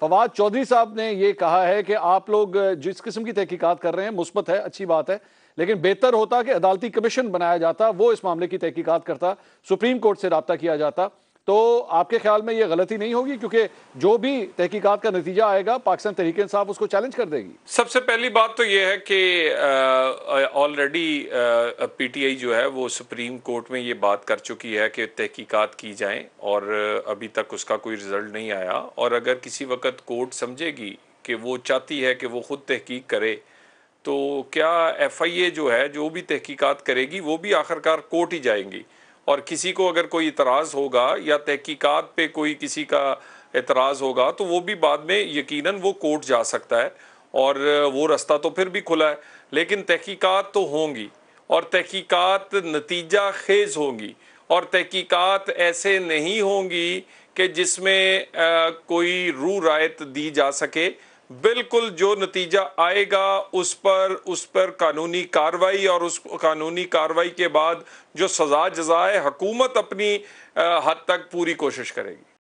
फवाद चौधरी साहब ने यह कहा है कि आप लोग जिस किस्म की तहकीकत कर रहे हैं मुस्बत है अच्छी बात है लेकिन बेहतर होता कि अदालती कमीशन बनाया जाता वो इस मामले की तहकीकत करता सुप्रीम कोर्ट से रबता किया जाता तो आपके ख्याल में ये गलती नहीं होगी क्योंकि जो भी तहकीकात का नतीजा आएगा पाकिस्तान तरीके इंसाफ उसको चैलेंज कर देगी सबसे पहली बात तो ये है कि ऑलरेडी पीटीआई जो है वो सुप्रीम कोर्ट में ये बात कर चुकी है कि तहकीकात की जाएं और अभी तक उसका कोई रिजल्ट नहीं आया और अगर किसी वक्त कोर्ट समझेगी कि वो चाहती है कि वो खुद तहकीक करे तो क्या एफ आई ए जो है जो भी तहकीकात करेगी वो भी आखिरकार कोर्ट ही जाएंगी और किसी को अगर कोई इतराज़ होगा या तहकीकात पे कोई किसी का एतराज़ होगा तो वो भी बाद में यकीनन वो कोर्ट जा सकता है और वो रास्ता तो फिर भी खुला है लेकिन तहकीकात तो होंगी और तहकीकात नतीजा खेज होंगी और तहकीकात ऐसे नहीं होंगी कि जिसमें कोई रू रायत दी जा सके बिल्कुल जो नतीजा आएगा उस पर उस पर कानूनी कार्रवाई और उस कानूनी कार्रवाई के बाद जो सजा जजाए हुकूमत अपनी हद तक पूरी कोशिश करेगी